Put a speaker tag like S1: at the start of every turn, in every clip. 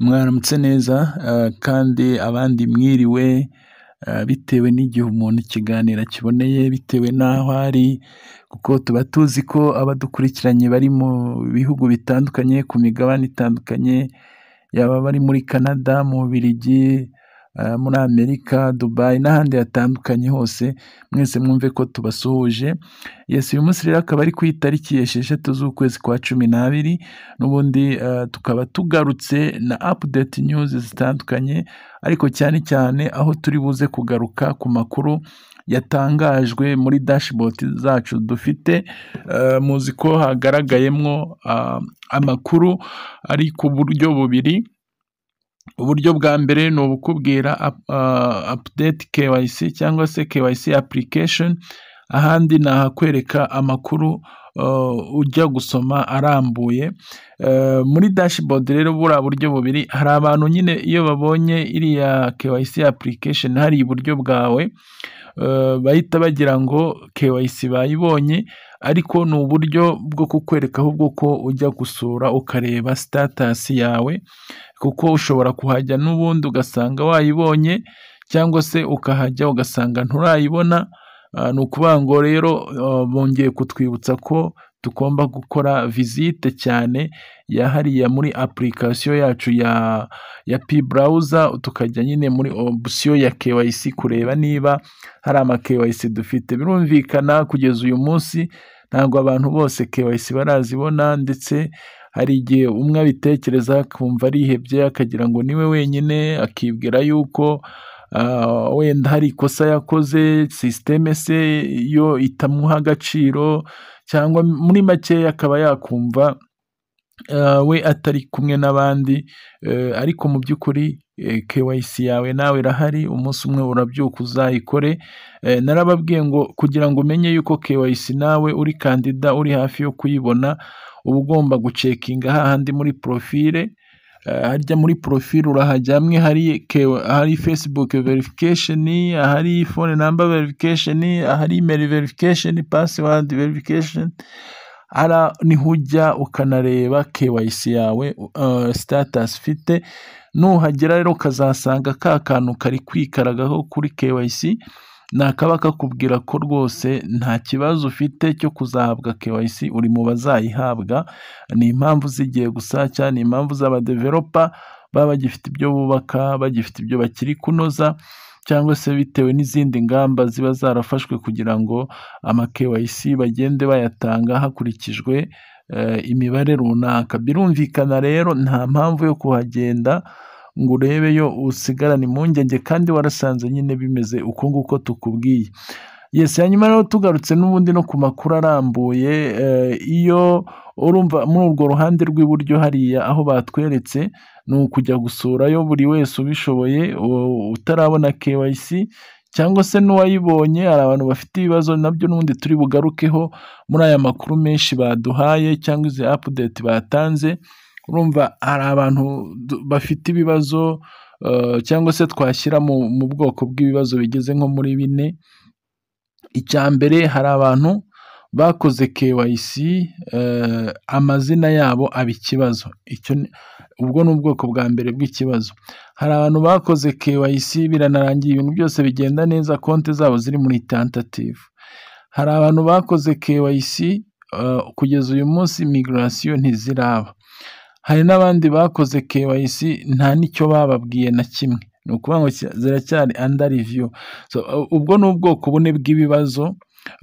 S1: mwaramutse neza eh, kandi abandi mwiriwe eh, bitewe n'igihe umuntu ikiganiro kiboneye bitewe n'aho ari kuko tuba tuzi ko abadukurikiranye bari mu bihugu bitandukanye ku migabane itandukanye yaba bari muri Canada, mu Bubiligi. Eh, muri Amerika, Dubai n'ahandi hatandukanye hose, mwese mwumve ko tubasuhuje, yesi uyu munsi rero akaba ari ku itariki esheshatu z'ukwezi kwa cumi n'abiri, n'ubundi eh, tukaba tugarutse na apudeti nyuzi zitandukanye, ariko cyane cyane aho turi buze kugaruka ku makuru yatangajwe muri dashibodi zacu dufite, eh, muzi ko hagaragayemwo ah, amakuru ari ku buryo bubiri. Uburyo bwa mbere ni ubukubwira uh, apudeti kewayisi cyangwa se kewayisi apurikesheni, ahandi ni ahakwereka amakuru. Eh, ujya gusoma arambuye eh, muri dashboard rero buriya buryo bubiri hari abantu nyine iyo babonye iriya KYC application hari iburyo bwawe eh, bahita bagira ngo KYC bayibonye ariko ni uburyo bwo kukwereka ahubwo ko ujya gusura ukareba status yawe kuko ushobora kuhajya n'ubundi ugasanga wayibonye cyangwa se ukahajya ugasanga nturayibona Ah, ni ukuvuga ngo rero ah, bongeye kutwibutsa ko tugomba gukora visite cyane ya hariya muri apulikasiyo yacu ya ya pi burawuza tukajya nyine muri opsiyo ya kewayisi kureba niba hari ama dufite birumvikana kugeza uyu munsi ntabwo abantu bose kewayisi barazibona ndetse hari igihe umwe abitekereza akumva arihebye akagira ngo niwe wenyine akibwira yuko Ah, wenda hari ikosa yakoze sisiteme se yo itamuha agaciro cyangwa muri makeya akaba yakumva ah, we atari kumwe n'abandi eh, ariko mu by'ukuri eh, KYC yawe nawe irahari umunsi umwe urabyuka uzayikore eh, narababwiye ngo kugira ngo umenye yuko KYC nawe uri kandida uri hafi yo kuyibona uba ugomba gucekinga hahandi muri porofile Eh, harya muri porofile urahajya hamwe hari ahari fesibuke verifikasheni, ahari fone namba verifikasheni, ahari imeri verifikasheni, pasiwadi verification hariya nihujya ukanareba kewayisi yawe eh, sitatasi ufite, nuhagera rero ukazahasanga ka kantu kari kwikaragaho kuri KYC. nakaba kakubwira ko rwose nta kibazo ufite cyo kuzahabwa KYC uri mu bazayihabwa ni impamvu zigiye gusa cyane impamvu z'abadeveropa baba bagifite ibyo bubaka bagifite ibyo bakiri kunoza cyangwa se bitewe n'izindi ngamba ziba zarafashwe kugira ngo ama KYC bagende bayatanga hakurikijwe eh, imibare runaka birumvikana rero nta mpamvu yo kuhagenda ngo urebeyo usigarane impungenge kandi warasanze nyine bimeze uko nguko tukubwiye yesi hanyuma rero tugarutse n'ubundi no ku makuru arambuye eh, iyo urumva muri urwo ruhande rw'iburyo hariya aho batweretse ni ukujya gusurayo buri wese ubishoboye utarabona KYC cyangwa se n'uwayibonye hari abantu bafite ibibazo nabyo n'ubundi turi bugarukeho muri aya makuru menshi baduhaye cyangwa izi apudeti batanze urumva hari abantu bafite ibibazo eh, cyangwa se twashyira mu bwoko bw'ibibazo bigeze nko muri bine icya mbere hari abantu bakoze kewayisi eh, amazina yabo aba ikibazo icyo ubwo ni ubwoko bwa mbere bw'ikibazo hari abantu bakoze kewayisi biranarangiye ibintu byose bigenda neza konti zabo ziri muri tentative hari abantu bakoze kewayisi eh, kugeza uyu munsi migirasiyo ntiziraba hari n'abandi bakoze KYC nta n'icyo bababwiye na kimwe ni ukuvuga ngo ziracyari under review ubwo ni ubwoko bune bw'ibibazo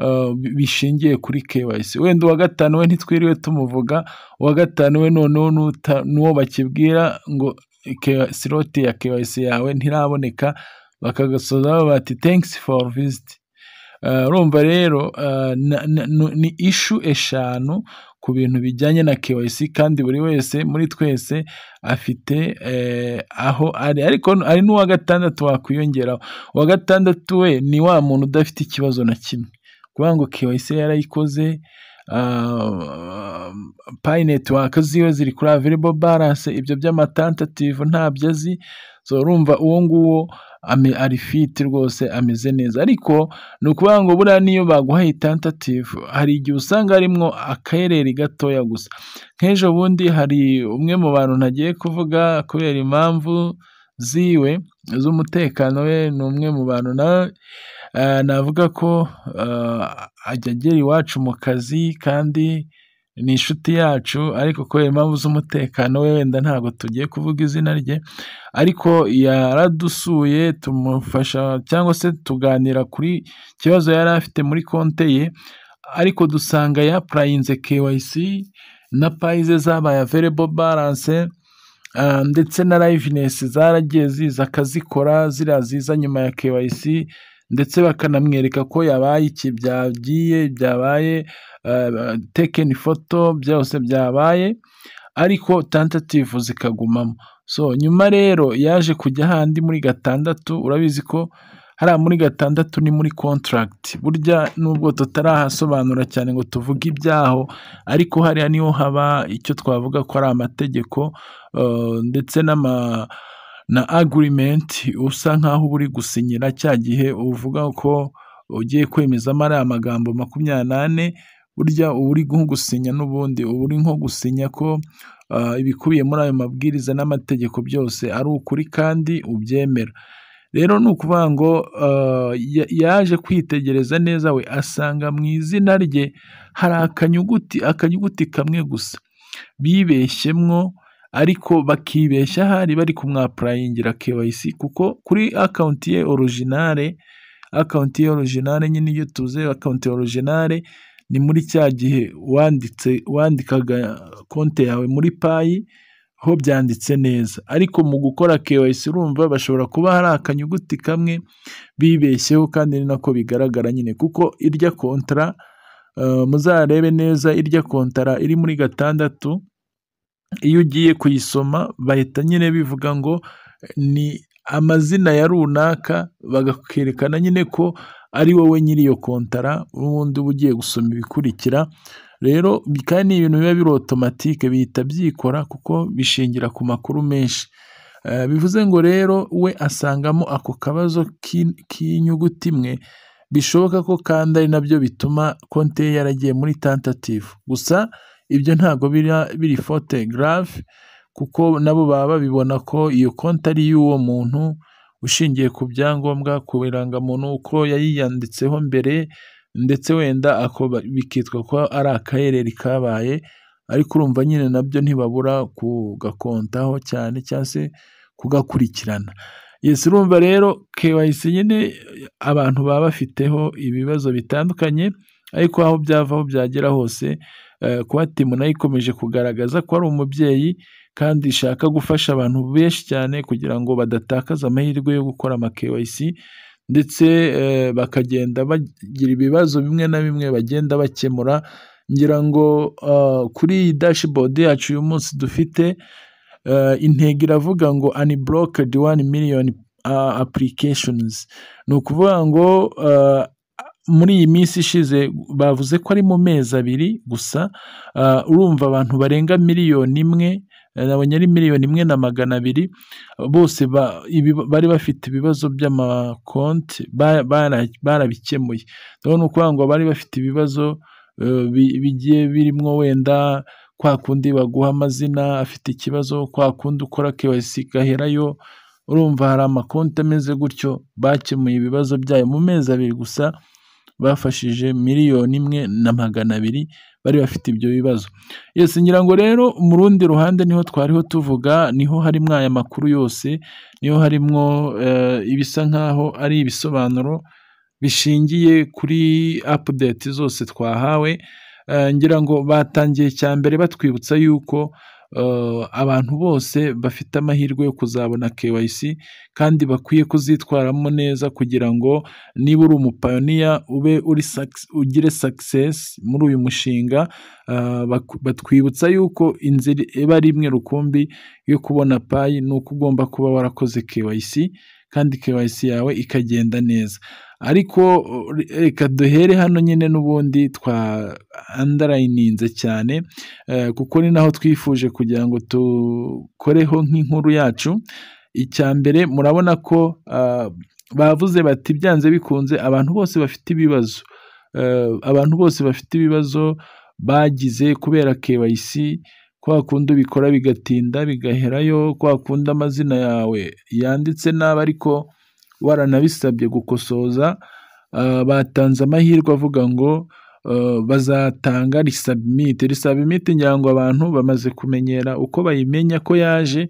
S1: uh, bishingiye kuri KYC wenda uwa gatanu we ntitwiriwe tumuvuga uwa gatanu we noneho n'uwo bakibwira ngo siroti ya KYC yawe ntiraboneka bakagasoza bati thanks for visit uh, urumva rero uh, ni ishu eshanu ku bintu bijyanye na kewayisi kandi buri wese muri twese afite eh, aho ari ariko hari n'uwa gatandatu wakwiyongeraho uwa gatandatu we ni wa muntu udafite ikibazo na kimwe kuvuga ngo kewayisi yarayikoze ah, payineti waka ziwe ziri kuri averebo baranse ibyo by'amatantativu ntabyo azi urumva uwo nguwo ari fiti rwose ameze neza ariko ni ukuvuga ngo buriya niyo baguhaye tentative hari igihe usanga harimo akarere gatoya gusa nk'ejo bundi hari umwe mu bantu ntagiye kuvuga kubera impamvu ziwe z'umutekano we ni umwe mu bantu nawe eh, navuga ko eh, ajya agera iwacu mu kazi kandi ni inshuti yacu ariko kubera impamvu z'umutekano we wenda ntabwo tugiye kuvuga izina rye ariko yaradusuye tumufasha cyangwa se tuganira kuri kibazo yari afite muri konte ye ariko dusanga yapurayinze kewayisi na payi ze zabaye averebo baranse ah, ndetse na rayivinesi zaragiye ziza akazikora ziriya ziza nyuma ya kewayisi ndetse bakanamwereka ko yabaye iki byagiye byabaye eh, tekeni foto byose byabaye ariko tantativu zikagumamo so nyuma rero yaje kujya ahandi muri gatandatu urabizi ko hariya muri gatandatu ni muri kontaragiti burya nubwo tutarahasobanura cyane ngo tuvuge ibyaho ariko hariya niho haba icyo twavuga ko ari amategeko eh, ndetse n'ama na agirimenti usa nk'aho uba uri gusinyira cya gihe uvuga ko ugiye kwemezamo ari amagambo makumyabiri n'ane, burya uba uri nko gusinya n'ubundi uba uri nko gusinya ko ah, ibikubiye muri ayo mabwiriza n'amategeko byose ari ukuri kandi ubyemera. Rero ni ukuvuga ngo ah, yaje kwitegereza neza we asanga mu izina rye hari akanyuguti, akanyuguti kamwe gusa bibeshyemwo ariko bakibeshya ahari bari kumwapurayingira KYC kuko kuri akawunti ye orijinale akawunti ye orijinale nyine iyo tuze akawunti orijinale ni muri cya gihe wanditse wandikaga konti yawe muri payi ho byanditse neza ariko mu gukora KYC urumva bashobora kuba hari akanyuguti kamwe bibeshyeho kandi ni nako bigaragara nyine kuko irya kontara eh, muzarebe neza irya kontara iri muri gatandatu iyo ugiye kuyisoma bahita nyine bivuga ngo ni amazina ya runaka bakakwerekana nyine ko ari wowe nyiri iyo kontara n'ubundi uba ugiye gusoma ibikurikira rero kandi ni ibintu biba biri otomatike bihita byikora kuko bishingira ku makuru menshi eh, bivuze ngo rero we asangamo ako kabazo k'inyuguti imwe bishoboka ko kandi ari nabyo bituma konti ye yaragiye muri tentative gusa. ibyo ntabwo biri fote garave kuko nabo baba babibona ko iyo konti ari iy'uwo muntu ushingiye ku byangombwa ku birangamuntu uko yayiyanditseho mbere ndetse wenda ako bikitwa ko ari akayereri kabaye ariko urumva nyine nabyo ntibabura kugakontaho cyane cyangwa se kugakurikirana yesi urumva rero kewayisi nyine abantu baba bafiteho ibibazo bitandukanye ariko aho byava aho byagera hose Eh, kuba timuna ikomeje kugaragaza ko ari umubyeyi kandi ishaka gufasha abantu benshi cyane kugira ngo badatakaza amahirwe yo gukora amakewayisi ndetse eh, bakagenda bagira ibibazo bimwe na bimwe bagenda bakemura ngira ngo ah, kuri iyi dashibodi yacu uyu munsi dufite eh, intego iravuga ngo aniburokedi wani miliyoni ah, apulikeshonizi ni ukuvuga ngo ah, muri iyi minsi ishize bavuze ko ari mu mezi abiri gusa ah, urumva abantu barenga miliyoni imwe eh, nabonye ari miliyoni imwe na magana abiri bose bari bafite ibibazo by'amakonti barabikemuye ni ukuvuga ngo bari bafite ibibazo eh, bigiye birimo wenda kwa kundi baguha amazina afite ikibazo kwa kundi ukora kewayisi gaherayo urumva hari amakonti ameze gutyo bakemuye ibibazo byayo mu mezi abiri gusa bafashije miliyoni imwe na magana abiri bari bafite ibyo bibazo yesi ngira ngo rero mu rundi ruhande niho twariho tuvuga niho harimo aya makuru yose niho harimo eh, ibisa nk'aho ari ibisobanuro bishingiye kuri apudeti zose twahawe eh, ngira ngo batangiye cya mbere batwibutsa yuko abantu bose bafite amahirwe yo kuzabona KYC kandi bakwiye kuzitwaramo neza kugira ngo niba uri umupayoniya ube ugire success muri uyu mushinga batwibutsa yuko inzira iba ari imwe rukumbi yo kubona payi ni uko ugomba kuba warakoze KYC kandi KYC yawe ikagenda neza. ariko reka duhere hano nyine n'ubundi twa twandararininze cyane eh, kuko ni naho twifuje kugira ngo dukoreho nk'inkuru yacu icya mbere murabona ko eh, bavuze bati byanze bikunze abantu bose bafite ibibazo eh, abantu bose bafite ibibazo bagize kubera kebayisi kwa kundi ubikora bigatinda bigaherayo kwa kundi amazina yawe yanditse nabi ariko baranabisabye gukosoza eh, batanze amahirwe avuga ngo eh, bazatanga risabimite risabimite ngira ngo abantu bamaze kumenyera uko bayimenya ko yaje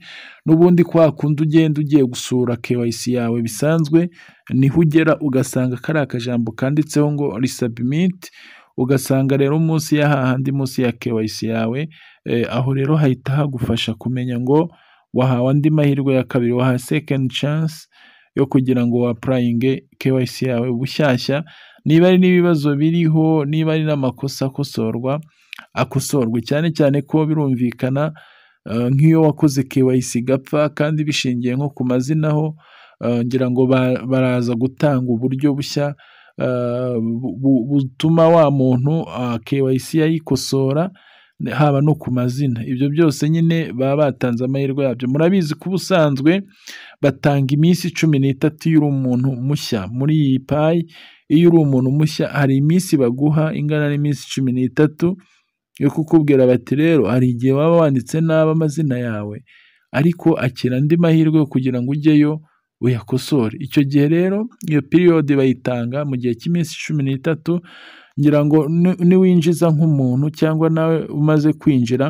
S1: n'ubundi kwa kundi ugenda ugiye gusura KYC yawe bisanzwe niho ugera ugasanga kari akajambo kanditseho ngo risabimite ugasanga rero munsi ya hahandi munsi ya KYC yawe eh, aho rero hahita hagufasha kumenya ngo wahawe andi mahirwe ya kabiri wahawe second chance yo kugira ngo wapurayinge KYC yawe bushyashya niba ari n'ibibazo biriho niba ari n'amakosa akosorwa akosorwe cyane cyane ko birumvikana eh, nk'iyo wakoze KYC gapfa kandi bishingiye nko ku mazina ho eh, ngira ngo baraza gutanga uburyo bushya eh, butuma wa muntu ah, KYC yayikosora haba no ku mazina ibyo byose nyine baba batanze amahirwe yabyo murabizi ko ubusanzwe batanga iminsi cumi n'itatu iyo uri umuntu mushya muri iyi payi iyo uri umuntu mushya hari iminsi baguha ingana n'iminsi cumi n'itatu yo kukubwira bati rero hari igihe waba wanditse nabi amazina yawe ariko akira andi mahirwe kugira ngo ujyeyo uyakosore icyo gihe rero iyo piriyodi bayitanga mu gihe cy'iminsi cumi n'itatu ngira ngo niwinjiza nk'umuntu cyangwa nawe umaze kwinjira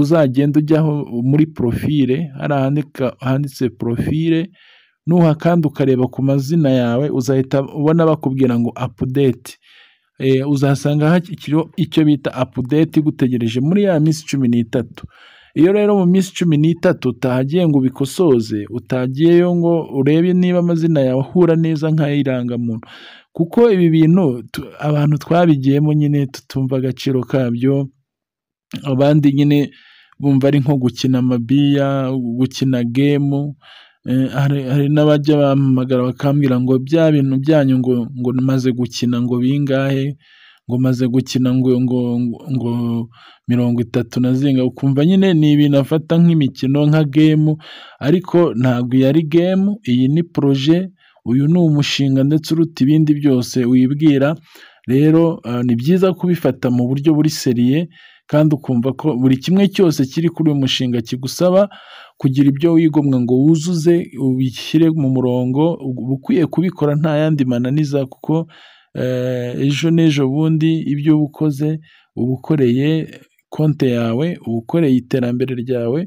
S1: uzagenda ujyaho muri porofile handitse profile nuha kandi ukareba ku mazina yawe uzahita ubona bakubwira ngo apudeti eh, uzasanga icyo bita apudeti igutegereje muri ya minsi cumi n'itatu iyo rero mu minsi cumi n'itatu utahagiye ngo ubikosoze utagiyeyo ngo urebe niba amazina yawe ahura neza nk'ay'irangamuntu kuko ibi bintu abantu twabigiyemo nyine tutumva agaciro kabyo, abandi nyine bumva ari nko gukina amabiya, gukina gemu, eh, hari n'abajya bampamagara bakambwira ngo bya bintu byanyu ngo ngo maze gukina ngo bingahe, ngo maze gukina ngo ngo ngo mirongo itatu na zinga ukumva nyine ni ibintu afata nk'imikino nka gemu ariko ntabwo iyi ari gemu, iyi ni poroje. uyu ni umushinga ndetse uruta ibindi byose wibwira rero eh, ni byiza kubifata mu buryo buri seriye kandi ukumva ko buri kimwe cyose kiri kuri uyu mushinga kigusaba kugira ibyo wigomwa ngo wuzuze ubishyire mu murongo uba ukwiye kubikora nta yandi mananiza kuko eh, ejo n'ejo bundi ibyo uba ukoze uba ukoreye konte yawe uba ukoreye iterambere ryawe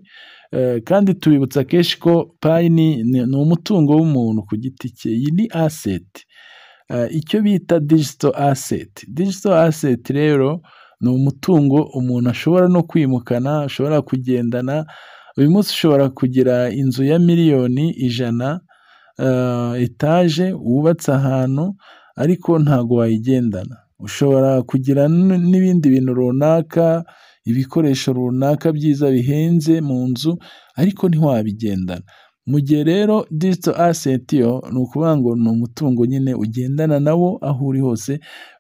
S1: Eh, kandi tubibutsa kenshi ko payini ni umutungo w'umuntu ku giti cye iyi ni aseti eh, icyo bita digito aseti digito aseti rero ni umutungo umuntu ashobora no kwimukana ashobora kugendana uyu munsi ushobora kugira inzu ya miliyoni ijana eh, etaje wubatse ahantu ariko ntabwo wayigendana ushobora kugira n'ibindi bintu runaka ibikoresho runaka byiza bihenze mu nzu ariko ntiwabigendana. Mu gihe rero digital asset yo ni ukuvuga ngo ni umutungo nyine ugendana na wo aho uri hose,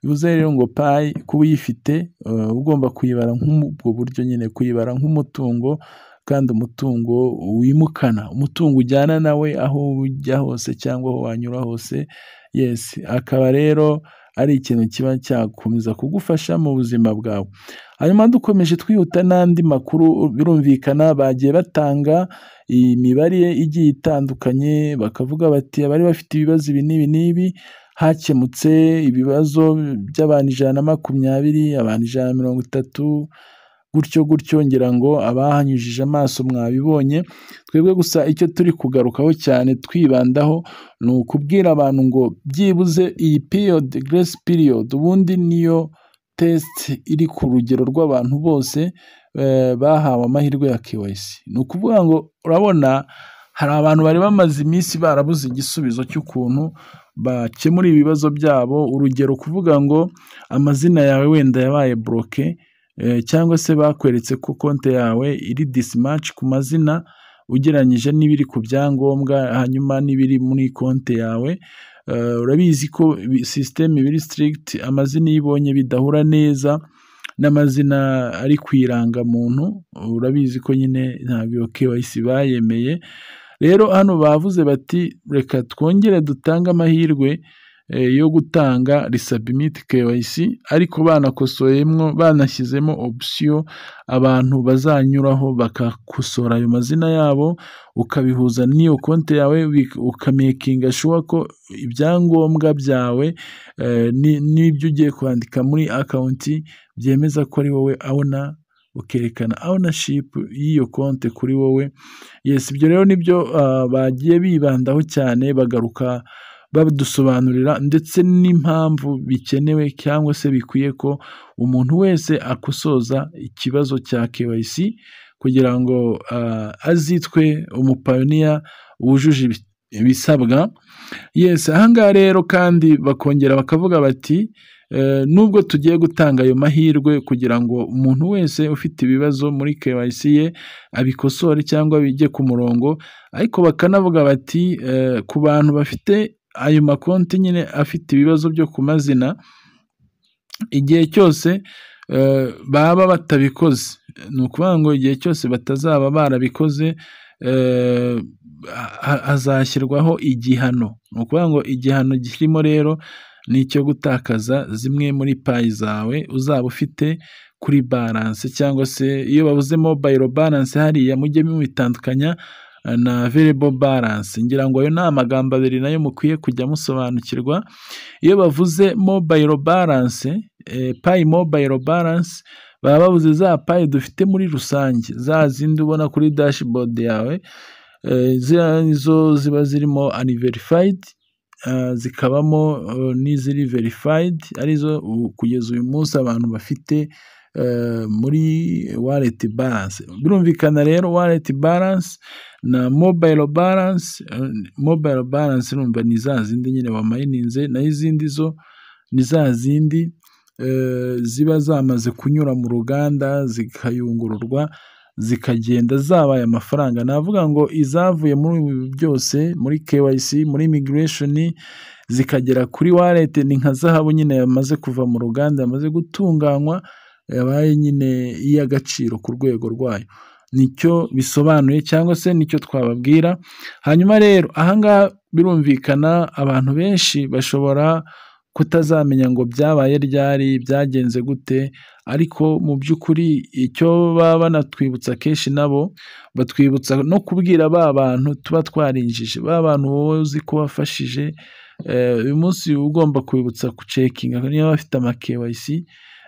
S1: bivuze rero ngo payi kuba uyifite eh, ugomba kuyibara nk'ubwo buryo nyine, kuyibara nk'umutungo kandi umutungo wimukana, umutungo ujyana nawe aho ujya hose cyangwa aho wanyura hose, yesi akaba rero. ari ikintu kiba cyakomeza kugufasha mu buzima bwawe hanyuma dukomeje twihuta n'andi makuru birumvikana bagiye batanga imibare igiye itandukanye bakavuga bati abari bafite ibibazo ibi n'ibi n'ibi hakemutse ibibazo by'abantu ijana na makumyabiri abantu ijana na mirongo itatu. gutyo gutyo ngira ngo abahanyujije amaso mwabibonye twebwe gusa icyo turi kugarukaho cyane twibandaho ni ukubwira abantu ngo byibuze iyi piriyodi Grace period ubundi niyo Test iri ku rugero rw'abantu bose eh, bahawe amahirwe ya kewayisi ni ukuvuga ngo urabona hari abantu bari bamaze iminsi barabuze igisubizo cy'ukuntu bakemura ibibazo byabo urugero kuvuga ngo amazina yawe wenda yabaye boroke Eh, cyangwa se bakweretse ko konti yawe iri disimaci ku mazina ugereranyije n'ibiri ku byangombwa hanyuma n'ibiri muri konti yawe eh, urabizi ko sisiteme biri sitirigiti amazina iyo bidahura neza n'amazina ari ku irangamuntu urabizi ko nyine ntabwo kewayisi bayemeye rero hano bavuze bati reka twongere dutange amahirwe Eh, yo gutanga risabimiti kewayisi ariko banakosoyemo banashyizemo opsiyo abantu bazanyuraho bagakosora ayo mazina yabo ukabihuza n'iyo konti yawe ukamekinga shuwa ko ibyangombwa byawe eh, n'ibyo ugiye kwandika muri akawunti byemeza ko ari wowe abona ukerekana ownership y'iyo konti kuri wowe yes ibyo rero nibyo ah, bagiye bibandaho cyane bagaruka babidusobanurira ndetse n'impamvu bikenewe cyangwa se bikwiye ko umuntu wese akosoza ikibazo cya KYC kugira ngo ah, azitwe umupayiniya wujuje ibisabwa yesi ahangaha rero kandi bakongera bakavuga bati eh, nubwo tugiye gutanga ayo mahirwe kugira ngo umuntu wese ufite ibibazo muri KYC ye abikosore cyangwa bijye ku murongo ariko bakanavuga bati eh, ku bantu bafite ayo makonti nyine afite ibibazo byo ku mazina igihe cyose eh, baba batabikoze ni ukuvuga ngo igihe cyose batazaba barabikoze eh, hazashyirwaho igihano ni ukuvuga ngo igihano kirimo rero ni icyo gutakaza zimwe muri payi zawe uzaba ufite kuri baranse cyangwa se iyo bavuze mobayiro baranse hariya mujye mubitandukanya Eh, na variable balance ngira ngo ayo ni amagambo abiri nayo mukwiye kujya musobanukirwa iyo bavuze mobile balance eh, payi mobile balance baba babuze za payi dufite muri rusange za zindi ubona kuri dashboard yawe eh, izo ziba zirimo unverified zikabamo n'iziri verified arizo kugeza uyu munsi abantu bafite Eh, muri wallet balance birumvikana rero wallet balance na mobile balance eh, mobile balance urumva ni za zindi nyine wamayininze naho izindi zo ni za zindi eh, ziba zamaze kunyura mu ruganda zikayungururwa zikagenda zabaye amafaranga navuga ngo izavuye muri ibi byose muri KYC muri immigration zikagera kuri wallet ni nka zahabu nyine yamaze kuva mu ruganda yamaze gutunganywa yabaye nyine iy'agaciro ku rwego rwayo nicyo bisobanuye cyangwa se nicyo twababwira hanyuma rero ahangaha birumvikana abantu benshi bashobora kutazamenya ngo byabaye ryari byagenze gute ariko mu by'ukuri icyo baba banatwibutsa kenshi nabo batwibutsa no kubwira ba bantu tuba twarinjije ba bantu wowe uzi ko wafashije eh, uyu munsi uba ugomba kwibutsa ku gucekinga niba bafite ama KYC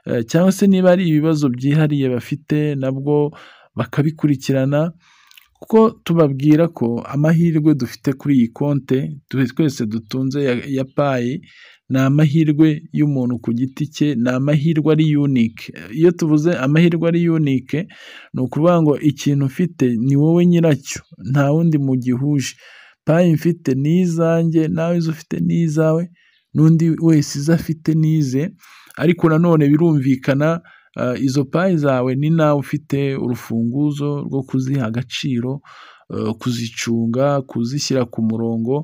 S1: Eh, cyangwa se niba ari ibibazo byihariye bafite nabwo bakabikurikirana kuko tubabwira ko amahirwe dufite kuri iyi konte twese dutunze ya payi ni amahirwe y'umuntu ku giti cye ni amahirwe ari yunike iyo tuvuze amahirwe ari yunike ni ukuvuga ngo ikintu ufite ni wowe nyiracyo nta wundi mu gihuje payi mfite ni izanjye nawe izo ufite ni izawe n'undi wese izo afite ni ize ariko nanone birumvikana eh, izo payi zawe ni nawe ufite urufunguzo rwo kuziha agaciro eh, kuzicunga kuzishyira ku murongo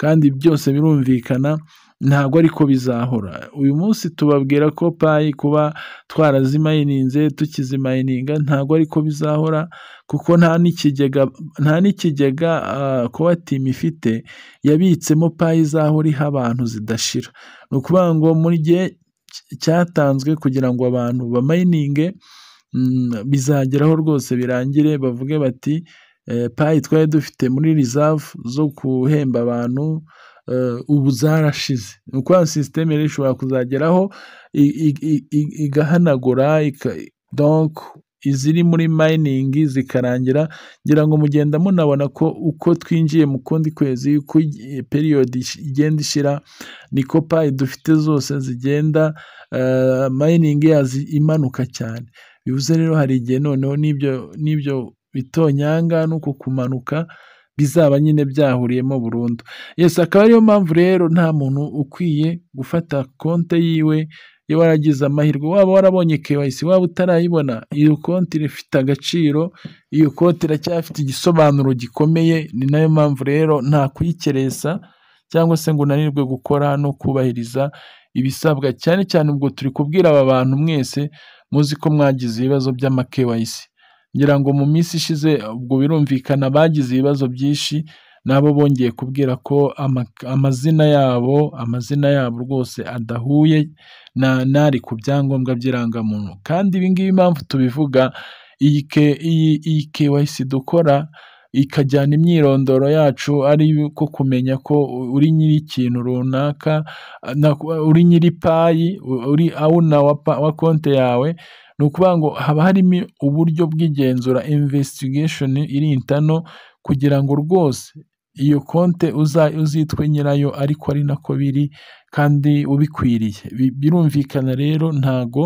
S1: kandi byose birumvikana ntabwo ariko bizahora uyu munsi tubabwira ko payi kuba twarazimayininze tukizimayininga ntabwo ariko bizahora kuko nta n'ikigega nta n'ikigega kuba eh, timu ifite yabitsemo payi izahora iha abantu zidashira ni ukuvuga ngo mu gihe cyatanzwe kugira ngo abantu bamayininge mm, bizageraho rwose birangire bavuge bati eh, payi twari dufite muri rizavu zo guhemba abantu eh, ubu zarashize ni ukuvuga sisiteme rero ishobora kuzageraho igahanagura donk. iziri muri mayiningi zikarangira ngira ngo mugenda munabona ko uko twinjiye mu kundi kwezi uko periyodi igenda ishira niko payi dufite zose zigenda eh, mayiningi yazi imanuka cyane bivuze rero hari igihe noneho n'ibyo bitonyanga n'uko kumanuka bizaba nyine byahuriyemo burundu yesi akaba ariyo mpamvu rero nta muntu ukwiye gufata konte yiwe iyo waragize amahirwe waba warabonye kewayisi waba utarayibona iyo konti ifite agaciro iyo konti iracyafite igisobanuro gikomeye ni nayo mpamvu rero nta kuyikeresa cyangwa se ngo unanirwe gukora no kubahiriza ibisabwa cyane cyane ubwo turi kubwira aba bantu mwese muzi ko mwagize ibibazo by'amakewayisi ngira ngo mu minsi ishize ubwo birumvikana bagize ibibazo byinshi nabo bongeye kubwira ko amazina yabo amazina yabo rwose adahuye na n'ari ku byangombwa by'irangamuntu kandi ibi ngibi impamvu tubivuga iyi kewayisi dukora ikajyana imyirondoro yacu ari ko kumenya ko uri nyiri ikintu runaka uri nyiri payi uri awuna wa konti yawe ni ukuvuga ngo haba harimo uburyo bw'igenzura imvesitigashoni iri intano kugira ngo rwose iyo konti uzitwe nyirayo ariko ari nako biri kandi ubikwiriye birumvikana rero ntago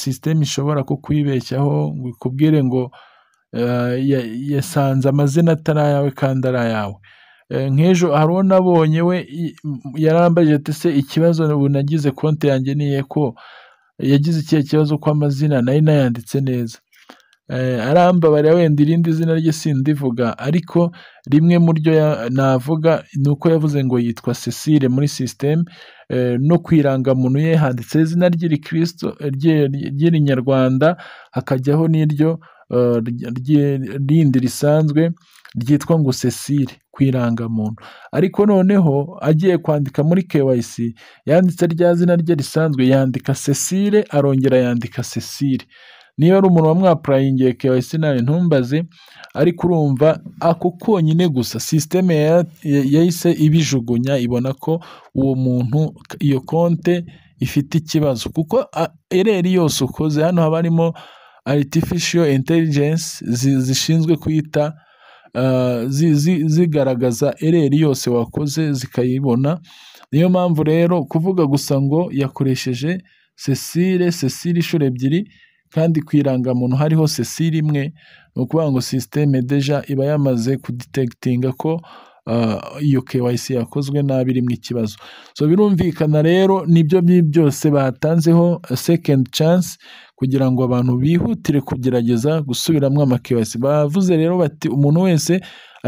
S1: sisiteme ishobora kukwibeshyaho ngo ikubwire ngo e, yasanze amazina atari ayawe kandi ari ayawe e, nk'ejo aroni nabonye we yarambaje ati se ikibazo nagize konti yanjye niye ko yagize ikihe kibazo kw'amazina nayo nayanditse neza Eh, arambabarira wenda irindi zina rye sindivuga ariko rimwe mu ryo navuga ni uko yavuze ngo yitwa Cecile muri sisiteme eh, no ku irangamuntu ye handitse izina ry'irikristo ry'irinyarwanda hakajyaho n'iryo eh, rindi risanzwe ryitwa ngo Cecile ku irangamuntu ariko noneho agiye kwandika muri KYC yanditse rya zina rye risanzwe yandika Cecile arongera yandika Cecile niba ari umuntu wamwapurayingiye kewayisi nawe ntumbaze ariko urumva ako konyine gusa sisiteme yahise ibijugunya ibona ko uwo muntu iyo konte ifite ikibazo kuko ereri yose ukoze hano haba harimo aritifishiyo intelijensi zishinzwe kwita zigaragaza ereri yose wakoze zikayibona niyo mpamvu rero kuvuga gusa ngo yakoresheje cecile cecile inshuro ebyiri kandi ku irangamuntu hariho sesire imwe ni ukuvuga ngo sisiteme deja iba yamaze kuditegtinga ko ah, iyo kewayisi yakozwe nabi irimo ikibazo so birumvikana rero nibyo byose batanzeho second chance kugira ngo abantu bihutire kugerageza gusubiramo amakewayisi bavuze rero bati umuntu wese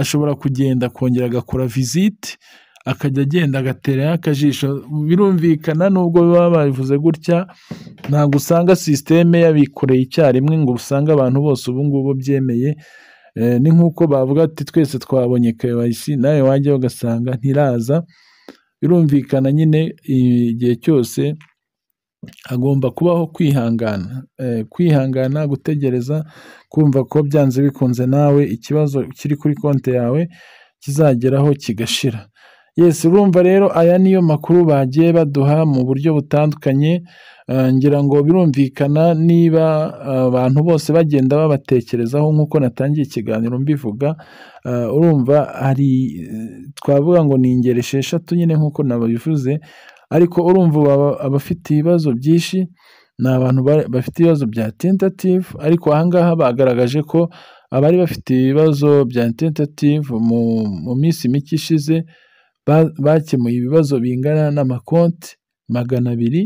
S1: ashobora kugenda akongera agakora visite akajya agenda agaterayo akajisho birumvikana nubwo baba babivuze gutya ntabwo usanga sisiteme yabikoreye icyarimwe ngo usanga abantu bose ubu ngubu byemeye eh, ni nk'uko bavuga ati twese twabonye kewayisi nawe wajya ugasanga ntiraza birumvikana nyine igihe cyose hagomba kubaho kwihangana eh, kwihangana gutegereza kumva ko byanze bikunze nawe ikibazo kiri kuri konti yawe kizageraho kigashira Yes urumva rero aya niyo makuru bagiye baduha mu buryo butandukanye eh, ngira ngo birumvikana niba eh, abantu bose bagenda babatekerezaho nk'uko natangiye ikiganiro mbivuga eh, urumva hari twavuga ngo ni ingeri esheshatu nyine nk'uko nababivuze ariko urumva abafite ibibazo byinshi ni abantu bafite ibibazo bya tentative ariko ahangaha bagaragaje ko abari bafite ibibazo bya tentative mu minsi mike ishize. bakemuye ibibazo bingana n'amakonti magana abiri,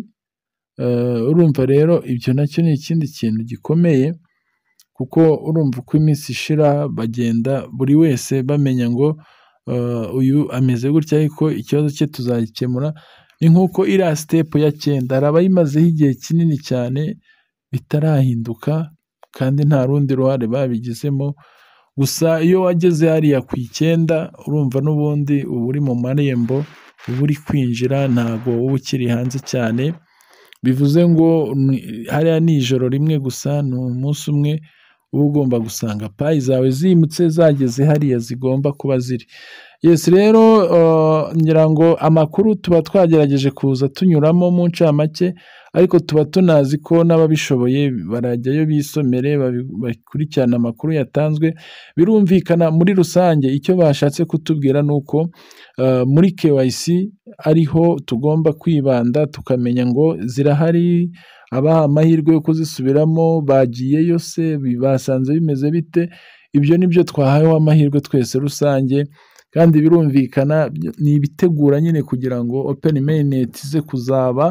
S1: eh, urumva rero ibyo nacyo ni ikindi kintu gikomeye kuko urumva uko iminsi ishira bagenda buri wese bamenya ngo eh, uyu ameze gutya ariko ikibazo cye tuzagikemura, ni nk'uko iriya sitepu ya cyenda hari abayimazeho igihe kinini cyane bitarahinduka kandi nta rundi ruhare babigizemo. gusa iyo wageze hariya ku icyenda urumva n'ubundi uba uri mu marembo uba uri kwinjira ntago uba ukiri hanze cyane bivuze ngo hariya ni ijoro rimwe gusa ni umunsi umwe uba ugomba gusanga payi zawe zimutse zageze hariya zigomba kuba ziri. yesi rero ngira ngo amakuru tuba twagerageje kuza tunyuramo mu ncamake ariko tuba tunazi ko n'ababishoboye barajyayo bisomere bakurikirana amakuru yatanzwe birumvikana muri rusange icyo bashatse kutubwira ni uko uh, muri KYC ariho tugomba kwibanda tukamenya ngo zirahari abaha amahirwe yo kuzisubiramo bagiyeyo se basanze bimeze bite ibyo ni byo twahaweho amahirwe twese rusange kandi birumvikana ni ibitegura nyine kugira ngo openi meyineti ze kuzaba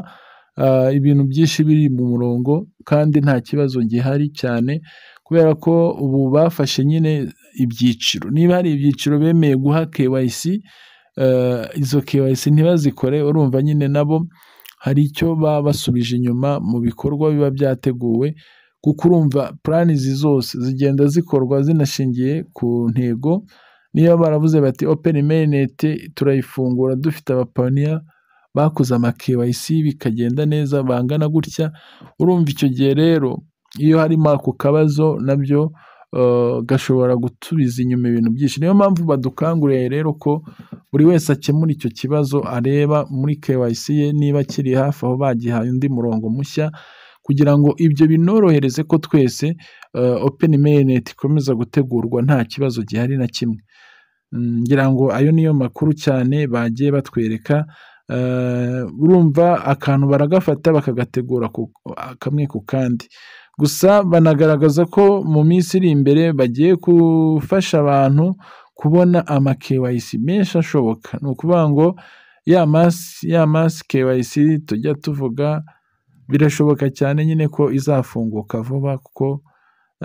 S1: ah, ibintu byinshi biri mu murongo kandi nta kibazo gihari cyane kubera ko ubu bafashe nyine ibyiciro niba hari ibyiciro bemeye guha KYC ah, izo KYC ntibazikore urumva nyine nabo hari icyo baba basubije inyuma mu bikorwa biba byateguwe kuko urumva planizi zose zigenda zikorwa zinashingiye ku ntego niyo baravuze bati openi meyineti turayifungura dufite abapaniya bakoze amakewayisi bikagenda neza bangana gutya urumva icyo gihe rero iyo harimo ako kabazo nabyo eh, gashobora gutubiza inyuma ibintu byinshi niyo mpamvu badukanguriye rero ko buri wese akemura icyo kibazo areba muri kewayisi ye niba kiri hafi aho bagihaye undi murongo mushya kugira ngo ibyo binorohereze ko twese eh, openi meyineti ikomeza gutegurwa nta kibazo gihari na kimwe mm, ngira ngo ayo niyo makuru cyane bagiye batwereka eh, urumva akantu baragafata bakagategura kamwe ku kandi gusa banagaragaza ko mu minsi iri imbere bagiye gufasha abantu kubona ama kewayisi menshi ashoboka ni ukuvuga ngo ya masi kewayisi tujya tuvuga birashoboka cyane nyine ko izafunguka vuba kuko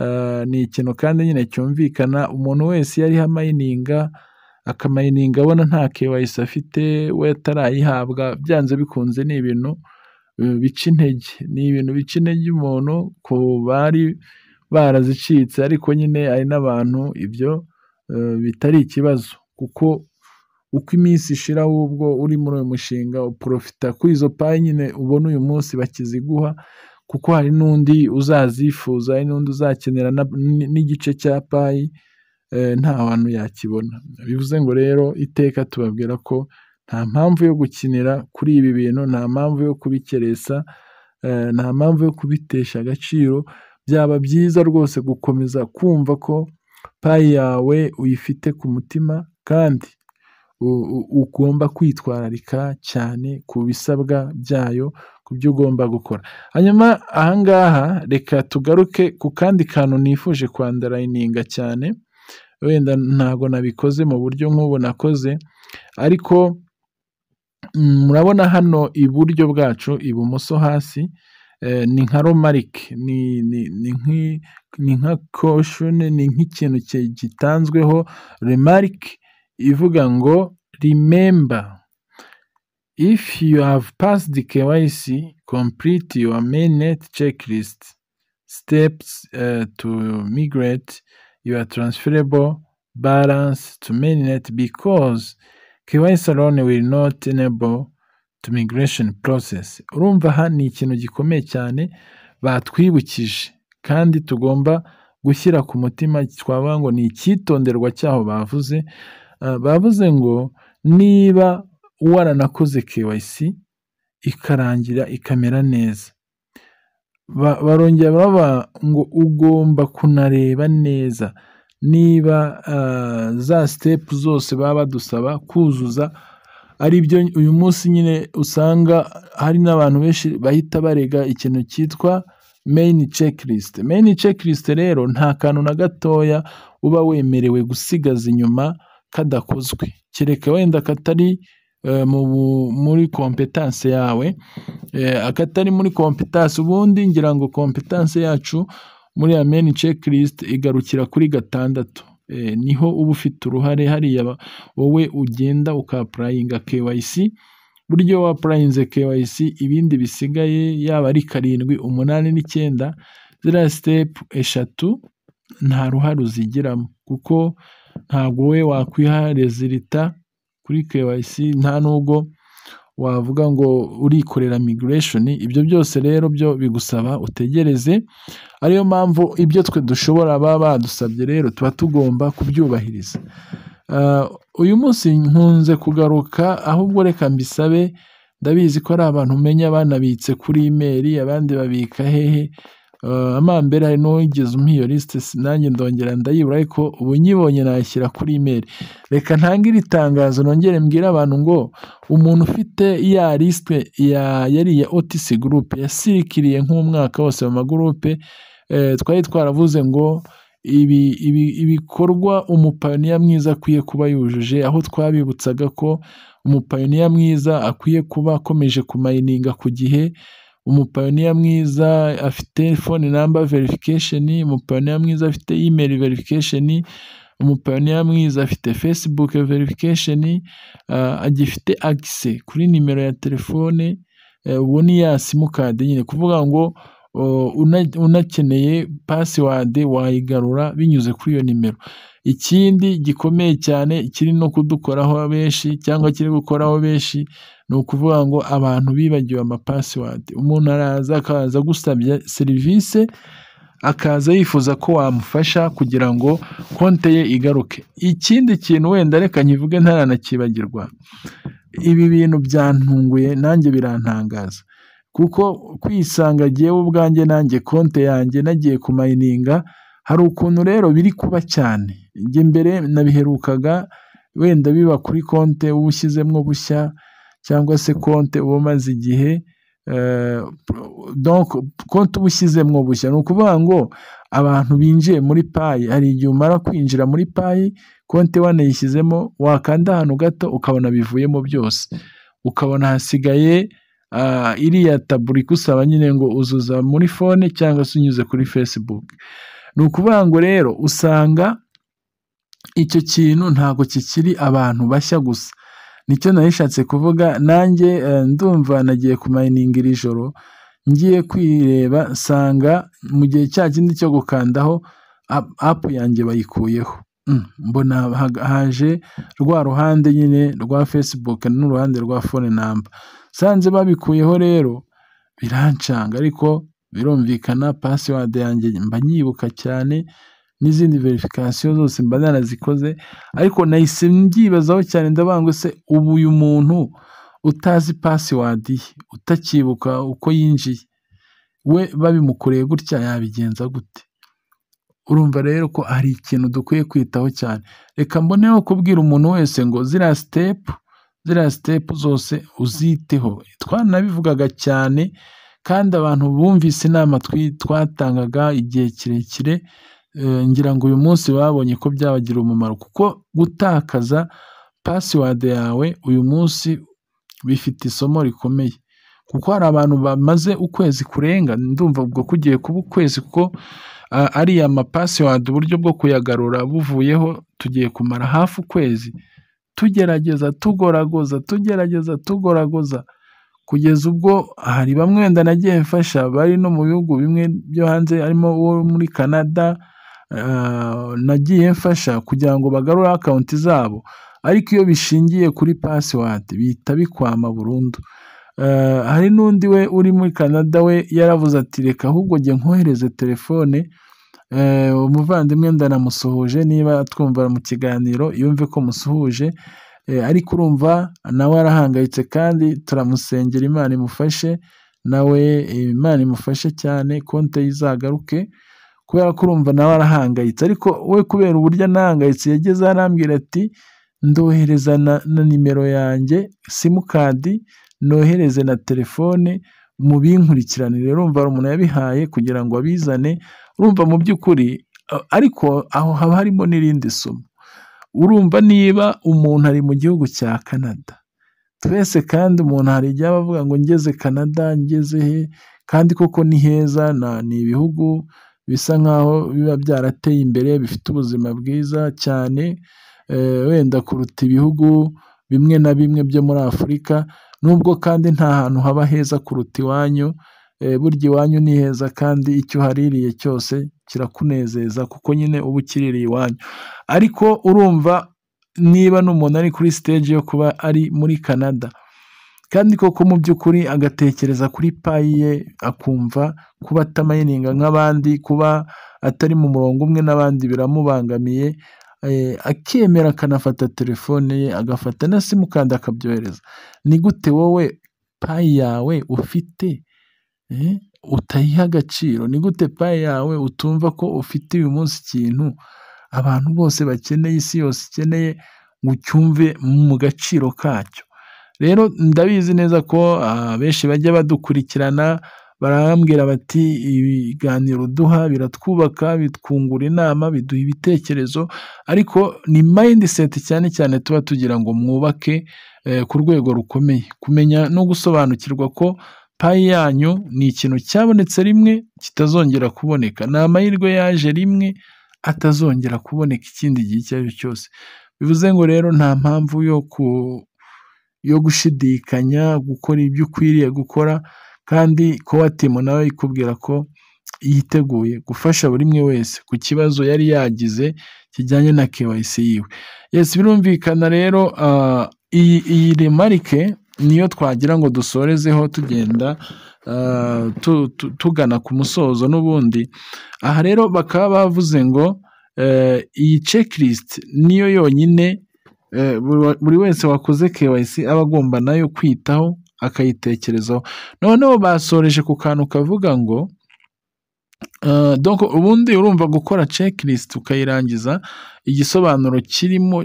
S1: eh, ni ikintu kandi nyine cyumvikana umuntu wese iyo ariho amayininga akamayininga abona nta kewayisi afite we atarayihabwa byanze bikunze ni ibintu eh, bica intege ni ibintu bica intege umuntu ku bari barazicitse ariko nyine hari n'abantu ibyo eh, bitari ikibazo kuko uko iminsi ishira ahubwo uri muri uyu mushinga uprofita kuri izo payi nyine ubona uyu munsi bakiziguha kuko hari n'undi uzazifuza hari n'undi uzakenera n'igice cya payi eh, nta hantu yakibona bivuze ngo rero iteka tubabwira ko nta mpamvu yo gukinira kuri ibi bintu nta mpamvu yo kubikeresa eh, nta mpamvu yo kubitesha agaciro byaba byiza rwose gukomeza kumva ko payi yawe uyifite ku mutima kandi ugomba kwitwararika cyane ku bisabwa byayo ku byo ugomba gukora hanyuma aha reka tugaruke ku kandi kantu nifuje kwandaraininga cyane wenda ntabwo nabikoze mu buryo nk'ubu nakoze ariko mm, murabona hano iburyo bwacu ibumoso hasi eh, ni nka romarike ni nka koshoni ni nk'ikintu gitanzweho remarike ivuga ngo remember if you have passed the KYC complete your mainnet checklist steps uh, to migrate your transferable balance to mainnet because KYC alone will not enable to migration process urumva aha ni ikintu gikomeye cyane batwibukije kandi tugomba gushyira ku mutima twavuga ngo ni icyitonderwa cyaho bavuze Eh, bavuze ngo niba waranakoze KYC ikarangira ikamera neza barongera baba ngo ugomba kunareba neza niba eh, za sitepu zose baba badusaba kuzuza ari byo uyu munsi nyine usanga hari n'abantu benshi bahita barega ikintu cyitwa meyini cekirisite meyini cekirisite rero nta kantu na gatoya uba wemerewe gusigaza inyuma kadakozwe kereka wenda katari eh, muri kompetanse yawe eh, akatari muri kompetanse ubundi ngira ngo kompetanse yacu muri ya meni cekirisite igarukira kuri gatandatu eh, niho uba ufite uruhare hariya wowe ugenda ukapurayinga kewayisi buryo wapurayinze kewayisi ibindi bisigaye yaba ari karindwi umunani n'icyenda ziriya sitepu eshatu nta ruhare uzigiramo kuko ntabwo we wakwiha rezilita kuri kewayisi nta nubwo wavuga ngo urikorera migration ibyo byose rero byo bigusaba utegereze ariyo mpamvu ibyo twe dushobora baba badusabye rero tuba tugomba kubyubahiriza ah, uyu munsi nkunze kugaruka ahubwo reka mbisabe ndabizi ko ari abantu umenya banabitse kuri imeri abandi babika hehe Eh, amambere hari n'uwigeze umpa lisite nanjye ndongera ndayibura ariko ubu nyibonye nashyira kuri imeri reka ntange iri tangazo nongere mbwira abantu ngo umuntu ufite ya lisite yari iya OTC group yasirikiriye nk'umwaka wose mu magurupe eh, twari twaravuze ngo ibi ibi ibikorwa umupaniya mwiza akwiye kuba yujuje aho twabibutsaga ko umupaniya mwiza akwiye kuba akomeje kumayininga ku gihe umupayiniya mwiza afite fone namba verifikasheni, umupayiniya mwiza afite imeri verifikasheni, umupayiniya mwiza afite fesibuke verifikasheni, eh, agifite agise kuri nimero ya telefone, eh, uwo ni ya simukadi nyine, kuvuga ngo oh, unakeneye pasiwadi wayigarura binyuze kuri iyo nimero. ikindi gikomeye cyane kiri no kudukoraho benshi cyangwa kiri gukoraho benshi ni ukuvuga ngo abantu bibagiwe amapasiwadi umuntu araza akaza agusabye serivisi akaza yifuza ko wamufasha kugira ngo konte ye igaruke ikindi kintu wenda reka nkivuge ntaranakibagirwa ibi bintu byantunguye nanjye birantangaza kuko kwisanga ubwanjye nanjye konte yanjye nagiye kumayininga hari ukuntu rero biri kuba cyane njye mbere nabiherukaga wenda biba kuri konte uba ushyizemo bushya cyangwa se konte uba umaze igihe eh, konti uba ushyizemo bushya ni ukuvuga ngo abantu binjiye muri payi hari igihe umara kwinjira muri payi konte wanayishyizemo wakanda ahantu gato ukabona bivuyemo byose ukabona hasigaye ah, iriya taburo igusaba nyine ngo uzuza muri fone cyangwa se unyuze kuri fesibuke. ni ukuvuga ngo rero usanga icyo kintu ntabwo kikiri abantu bashya gusa nicyo narishatse kuvuga nanjye eh, ndumva nagiye kumayininga iri joro ngiye kwireba nsanga mu gihe cya kindi cyo gukandaho apu yanjye bayikuyeho mm, mbona haje rwa ruhande nyine rwa fesibuke n'uruhande rwa fone namba nsanze babikuyeho rero birancanga ariko birumvikana pasiwadi yanjye mba nyibuka cyane n'izindi verifikasiyo zose mba narazikoze ariko nahise mbyibazaho cyane ndabangwa se ubu uyu muntu utazi pasiwadi utakibuka uko yinjiye we babimukoreye gutya yabigenza gute urumva rero ko hari ikintu dukwiye kwitaho cyane reka mboneho kubwira umuntu wese ngo ziriya sitepu ziriya sitepu zose uziteho twanabivugaga cyane kandi abantu bumvise inama twatangaga igihe kirekire eh, ngira ngo uyu munsi babonye ko byabagira umumaro kuko gutakaza pasiwadi yawe uyu munsi bifite isomo rikomeye kuko hari abantu bamaze ukwezi kurenga ndumva ubwo kugiye kuba ukwezi kuko ah, ariya mapasiwadi uburyo bwo kuyagarura buvuyeho tugiye kumara hafi ukwezi tugerageza tugoragoza tugerageza tugoragoza. kugeza ubwo hari bamwe wenda nagiye mfasha bari no mu bihugu bimwe byo hanze harimo uwo muri Canada eh, nagiye mfasha kugira ngo bagarure akawunti zabo ariko iyo bishingiye kuri pasiwadi bihita bikwama burundu eh, hari n'undi we uri muri Canada we yaravuze ati reka ahubwo njye nkohereze telefone eh, umuvandimwe ndanamusuhuje niba twumva mu kiganiro yumve ko musuhuje Eh, ariko urumva nawe arahangayitse kandi turamusengera Imana imufashe nawe eh, Imana imufashe cyane konte ye izagaruke kubera ko urumva nawe arahangayitse ariko we kubera uburyo anahangayitse yageze arambwira ati ndohereza na nimero yanjye simukadi nohereze na telefone mu binkurikiranire urumva hari umuntu yabihaye kugira ngo abizane urumva mu by'ukuri eh, ariko aho haba harimo n'irindi somo. urumva niba umuntu ari mu gihugu cya Canada twese kandi umuntu hari igihe aba avuga ngo ngeze Canada ngeze he kandi koko ni heza ni ibihugu bisa nkaho biba byarateye imbere bifite ubuzima bwiza cyane eh, wenda kuruta ibihugu bimwe na bimwe byo muri Afurika nubwo kandi nta hantu haba heza kuruta iwanyu. Eh, burya iwanyu ni heza kandi icyo uhaririye cyose kirakunezeza kuko nyine uba ukiririye iwanyu ariko urumva niba n'umuntu ari kuri stage yo kuba ari muri canada kandi koko mu by'ukuri agatekereza kuri payi ye akumva kuba atamayininga nk'abandi kuba atari mu murongo umwe n'abandi biramubangamiye eh, akemera akanafata telefone ye agafata na simukadi akabyohereza ni gute wowe payi yawe ufite Eh? utayiha agaciro ni gute paye yawe utumva ko ufite uyu munsi ikintu abantu bose bakeneye isi yose ikeneye ngo ucyumve mu gaciro kacyo rero ndabizi neza ko abenshi ah, bajya badukurikirana barambwira bati ibiganiro duha biratwubaka bitwungura inama biduha ibitekerezo ariko ni mindset cyane cyane tuba tugira ngo mwubake eh, ku rwego rukomeye kumenya no gusobanukirwa ko payi yanyu ni ikintu cyabonetse rimwe kitazongera kuboneka, ni amahirwe yaje rimwe atazongera kuboneka ikindi gihe icyo ari cyo cyose, bivuze ngo rero nta mpamvu yo yo gushidikanya gukora ibyo ukwiriye gukora kandi kowatemu nawe ikubwira ko yiteguye gufasha buri umwe wese ku kibazo yari yagize kijyanye na kewayisi yiwe, yesi birumvikana rero ah, iyi remarike niyo twagira ngo dusorezeho tugenda ah, tugana ku musozo n'ubundi aha rero bakaba bavuze ngo eh, iyi cekirisite niyo yonyine eh, buri wese wakoze kewayisi aba agomba nayo kwitaho akayitekerezaho noneho basoreje ku kantu kavuga ngo ah, ubundi urumva gukora cekirisite ukayirangiza igisobanuro kirimo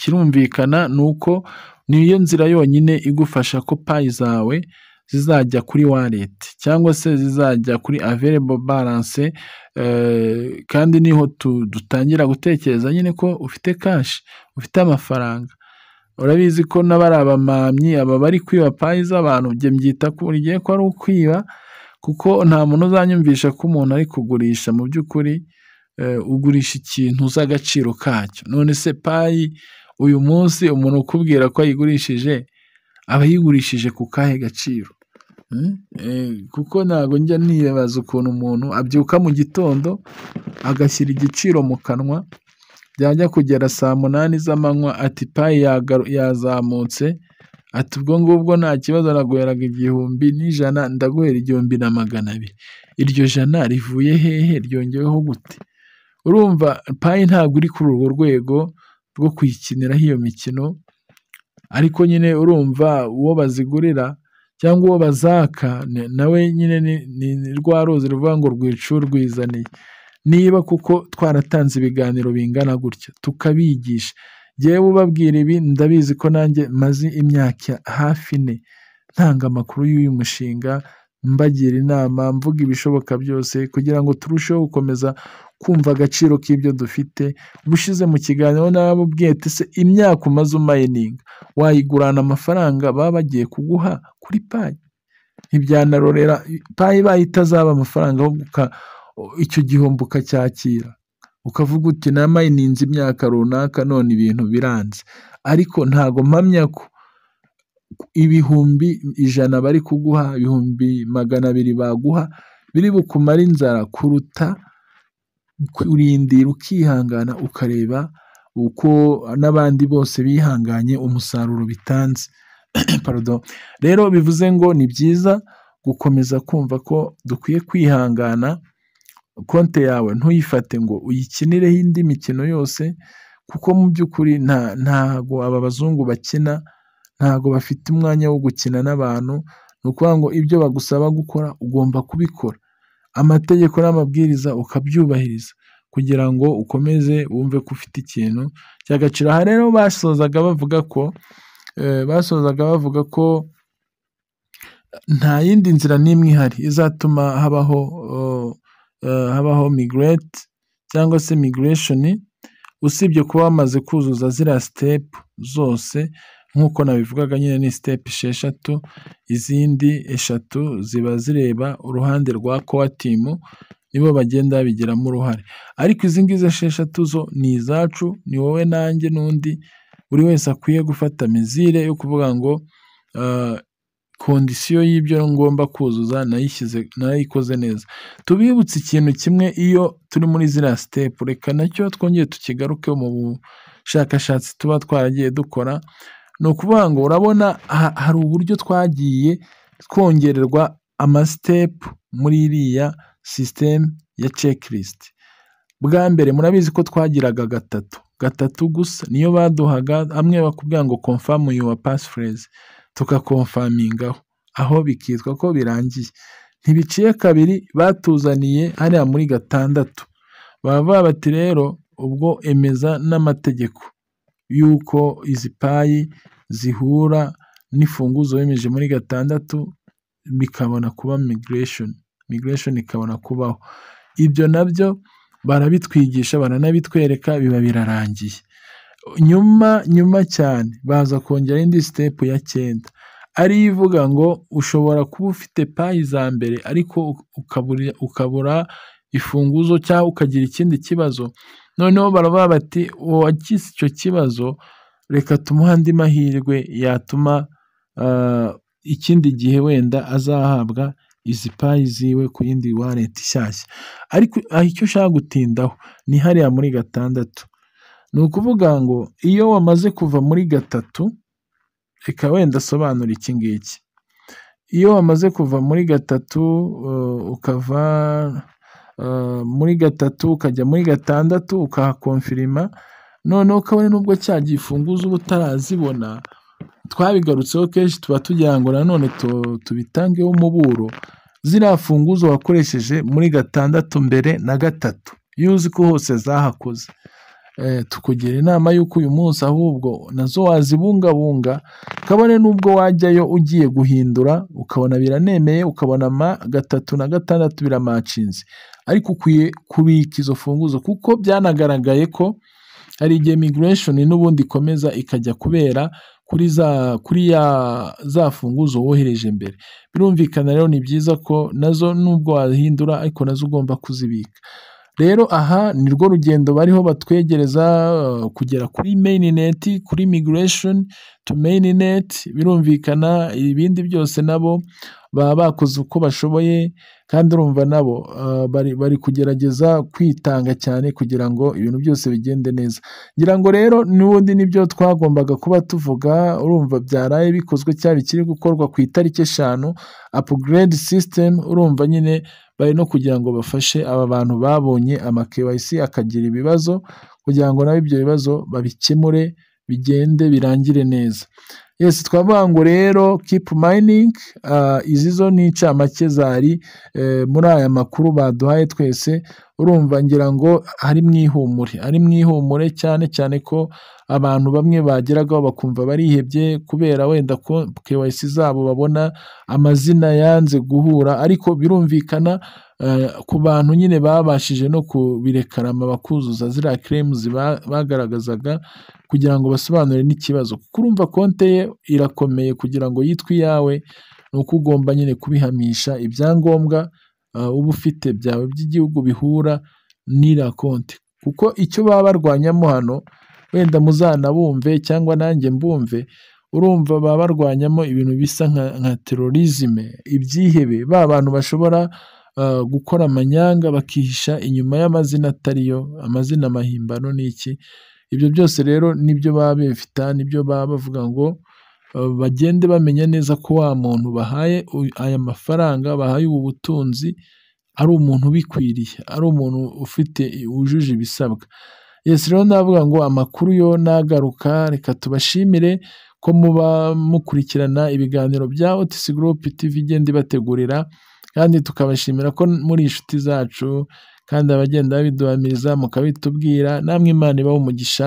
S1: kirumvikana ni uko niyo nzira yonyine igufasha ko payi zawe zizajya kuri waleti cyangwa se zizajya kuri averebo baranse eh, kandi niho dutangira gutekereza nyine ko ufite kashi ufite amafaranga urabizi ko n'abari abamamyi aba bari kwiba payi z'abantu bye mbyita ko buri ko ari ukwiba kuko nta muntu uzanyumvisha ko umuntu ari kugurisha mu by'ukuri eh, ugurisha ikintu uzi agaciro kacyo none se payi uyu munsi umuntu ukubwira ko ayigurishije aba yigurishije ku kahe gaciro hmm? eh, kuko ntabwo njya nibaza ukuntu umuntu abyuka mu gitondo agashyira igiciro mu kanwa byajya kugera saa munani z'amanywa ati payi yazamutse ati ubwo ngubwo nta kibazo naguheraga igihumbi n'ijana ndaguhera igihumbi na magana abiri iryo jana rivuye hehe ryongeweho gute urumva payi ntabwo iri kuri urwo rwego rwo kuyikiniraho iyo mikino ariko nyine urumva uwo bazigurira cyangwa uwo bazaka nawe nyine ni rwa ruzi ruvuga ngo rwica urwizaniye niba kuko twaratanze ibiganiro bingana gutya tukabigisha ngewe ubabwira ibi ndabizi ko nanjye maze imyaka hafi ine ntanga amakuru y'uyu mushinga mbagira inama mvuga ibishoboka byose kugira ngo turusheho gukomeza kumva agaciro k'ibyo dufite ubushize mu kiganiro nabo ubwiye se imyaka umaze umayininga wayigurana amafaranga baba bagiye kuguha kuri payi ntibyanarorera payi ibaye itazaba amafaranga ahubwo icyo gihombo ukacyakira ukavuga uti na namayininze imyaka runaka none ibintu biranze ariko ntago mpamya ko ibihumbi ijana bari kuguha ibihumbi magana abiri baguha biri bukumare inzara kuruta kurindira ukihangana ukareba uko n'abandi bose bihanganye umusaruro bitanze rero bivuze ngo ni byiza gukomeza kumva ko dukwiye kwihangana konte yawe ntuyifate ngo uyikinireho indi mikino yose kuko mu by'ukuri ntago aba bazungu bakina ntago bafite umwanya wo gukina n'abantu ni ukuvuga ngo ibyo bagusaba gukora ugomba kubikora amategeko n'amabwiriza ukabyubahiriza kugira ngo ukomeze wumve ko ufite ikintu cy'agaciro aha rero basozaga bavuga ko eh, basozaga bavuga ko eh, nta yindi nzira n'imwe ihari izatuma habaho oh, eh, habaho migrate cyangwa se migration usibye kuba bamaze kuzuza ziriya sitepu zose. nk'uko nabivugaga nyine ni sitepu esheshatu, izindi eshatu ziba zireba uruhande rwa kowa timu, nibo bagenda babigiramo uruhare, ariko izi ngizi esheshatu zo ni izacu, ni wowe nanjye n'undi, buri wese akwiye gufata mizire yo kuvuga ngo kondisiyo ah, y'ibyo ngomba kuzuza narayikoze neza, tubibutse ikintu kimwe iyo turi muri ziriya sitepu, reka nacyo twongere tukigarukeho mu bushakashatsi tuba twaragiye dukora. ni ukuvuga ngo urabona hari uburyo twagiye twongererwa amasitepu muri iriya sisitemu ya cekirisite, bwa mbere murabizi ko twagiraga gatatu, gatatu gusa niyo baduhaga amwe bakubwira ngo komfamu yuwa pasifureze tugakomfamingaho aho bikitwa ko birangiye, ntibiciye kabiri batuzaniye hariya muri gatandatu, baba bati rero ubwo emeza n'amategeko. yuko izi payi zihura n'ifunguzo wemeje muri gatandatu bikabona kuba migration migration ikabona kubaho, ibyo nabyo barabitwigisha baranabitwereka biba birarangiye, nyuma nyuma cyane baza kongera indi sitepu ya cyenda ariyo ivuga ngo ushobora kuba ufite payi za mbere ariko ukabura ifunguzo cyangwa ukagira ikindi kibazo noneho baravuga bati uwagize icyo kibazo reka tumuhe andi mahirwe yatuma ah, ikindi gihe wenda azahabwa izi payi ziwe ku yindi warenti nshyashya ariko ah, icyo ushaka gutindaho ni hariya muri gatandatu ni ukuvuga ngo iyo wamaze kuva muri gatatu reka wenda asobanura iki ngiki iyo wamaze kuva muri gatatu ah, ukava Eh, muri gatatu ukajya muri gatandatu ukahakonfirima noneho ukabona nubwo cya gifunguzo uba utarazibona twabigarutseho kenshi tuba tugira ngo nanone tubitangeho umuburo ziriya funguzo wakoresheje muri gatandatu mbere na gatatu iyo uzi ko hose zahakoze. Eh, tukugira inama y'uko uyu munsi ahubwo nazo wazibungabunga kabone n'ubwo wajyayo ugiye guhindura ukabona biranemeye ukabona gatatu na gatandatu biramacinze ariko ukwiye kubika izo funguzo kuko byanagaragaye ko hari igihe migration n'ubundi ikomeza ikajya kubera kuri za kuri ya za funguzo wohereje mbere birumvikana rero ni byiza ko nazo nubwo wahindura ariko nazo ugomba kuzibika rero aha ni rwo rugendo bariho batwegereza uh, kugera kuri meyineti, kuri migiresheni tu meyineti birumvikana ibindi byose nabo. baba bakoze uko bashoboye kandi urumva nabo ah, bari kugerageza kwitanga cyane kugira ngo ibintu byose bigende neza ngira ngo rero n'ubundi nibyo twagombaga kuba tuvuga urumva byaraye bikozwe cyari kiri gukorwa ku itariki eshanu apugrade system urumva nyine bari no kugira ngo bafashe aba bantu babonye ama akagira ibibazo kugira ngo nabo ibyo bibazo babikemure. bigende birangire neza yesi twavuga ngo rero kipu mayiningi uh, izi zo ni incamake zari eh, muri aya makuru baduhaye twese urumva ngira ngo ari mwihumure ari mwihumure cyane cyane ko abantu bamwe bageragaho bakumva barihebye kubera wenda ko kewayisi zabo babona amazina yanze guhura ariko birumvikana Eh, ku bantu nyine babashije no kubirekarama bakuzuza ziriya keremuzi bagaragazaga kugira ngo basobanure n'ikibazo kuko urumva konte ye irakomeye kugira ngo yitwe iyawe ni uko ugomba nyine kubihamisha ibyangombwa eh, uba ufite byawe by'igihugu bihura n'iriya konte kuko icyo baba barwanyamo hano wenda muzanabumve cyangwa nanjye mbumve urumva baba barwanyamo ibintu bisa nka terorizime ibyihebe ba bantu bashobora Uh, gukora amanyanga bakihisha inyuma y'amazina atari yo, amazina mahimbano ni iki? Ibyo byose rero nibyo baba bifata, nibyo baba bavuga ngo uh, bagende bamenya neza ko wa muntu bahaye aya mafaranga, bahaye ubu butunzi ari umuntu ubikwiriye, ari umuntu ufite wujuje ibisabwa. Yesi rero navuga ngo amakuru yo nagaruka, reka tubashimire ko muba mukurikirana ibiganiro bya Otisi gurupe tivi igenda ibategurira. kandi tukabashimira ko muri inshuti zacu kandi abagenda babiduhamiriza mukabitubwira namwe imana ibaho umugisha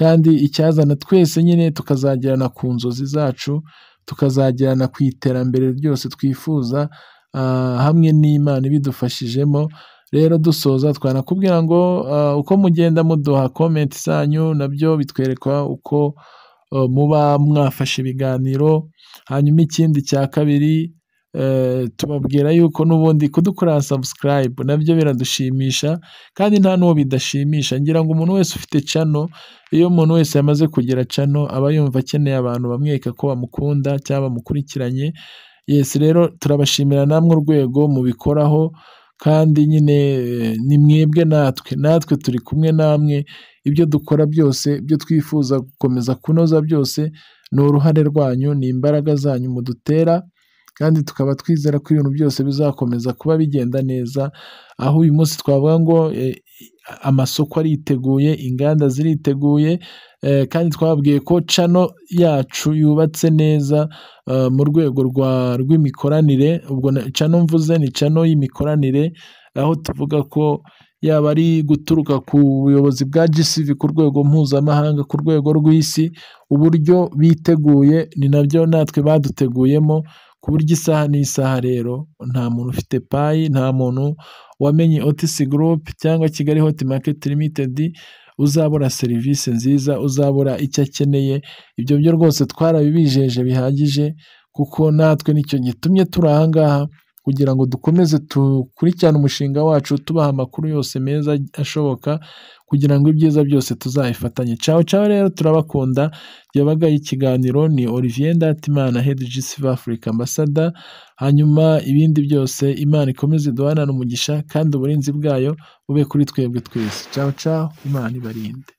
S1: kandi icyazana twese nyine tukazagirana ku nzozi zacu tukazagirana ku iterambere ryose twifuza ah, hamwe n'imana ibidufashijemo rero dusoza twanakubwira ngo ah, uko mugenda muduha komenti zanyu nabyo bitwereka uko ah, muba mwafashe ibiganiro hanyuma ikindi cya kabiri Eh, tubabwira yuko n'ubundi kudukorera sabusikarayibu nabyo biradushimisha kandi nta n'uwo bidashimisha ngira ngo umuntu wese ufite cano iyo umuntu wese yamaze kugira cano aba yumva akeneye abantu bamwereka ko bamukunda cyangwa bamukurikiranye yesi rero turabashimira namwe urwego mubikoraho kandi nyine eh, ni mwebwe natwe natwe turi kumwe namwe ibyo dukora byose ibyo twifuza gukomeza kunoza byose ni uruhare rwanyu ni imbaraga zanyu mudutera. kandi tukaba twizera ko ibintu byose bizakomeza kuba bigenda neza, aho uyu munsi twavuga ngo e, amasoko ariteguye, inganda ziriteguye e, kandi twababwiye ko cano yacu yubatse neza e, mu rwego rw'imikoranire, ubwo cano mvuze ni cano y'imikoranire, aho tuvuga ko yaba ari guturuka ku buyobozi bwa GCV ku rwego mpuzamahanga, ku rwego rw'isi, uburyo biteguye ni nabyo natwe baduteguyemo. buryo isaha n'isaha rero nta muntu ufite payi, nta muntu wamenye otisi gurupe cyangwa Kigali hoti maketi limitedi uzabura serivisi nziza, uzabura icyo akeneye, ibyo byo rwose twarabibijeje bihagije kuko natwe nicyo gitumye turi aha ngaha. kugira ngo dukomeze dukurikirane umushinga wacu tubaha amakuru yose meza ashoboka kugira ngo ibyiza byose tuzabifatanye caho caho rero turabakunda yabagaye ikiganiro ni Olivier Ndatimana Head GCV Africa Ambassador hanyuma ibindi byose Imana ikomeze duhanane umugisha kandi uburinzi bwayo bube kuri twebwe twese caho caho Imana ibarinde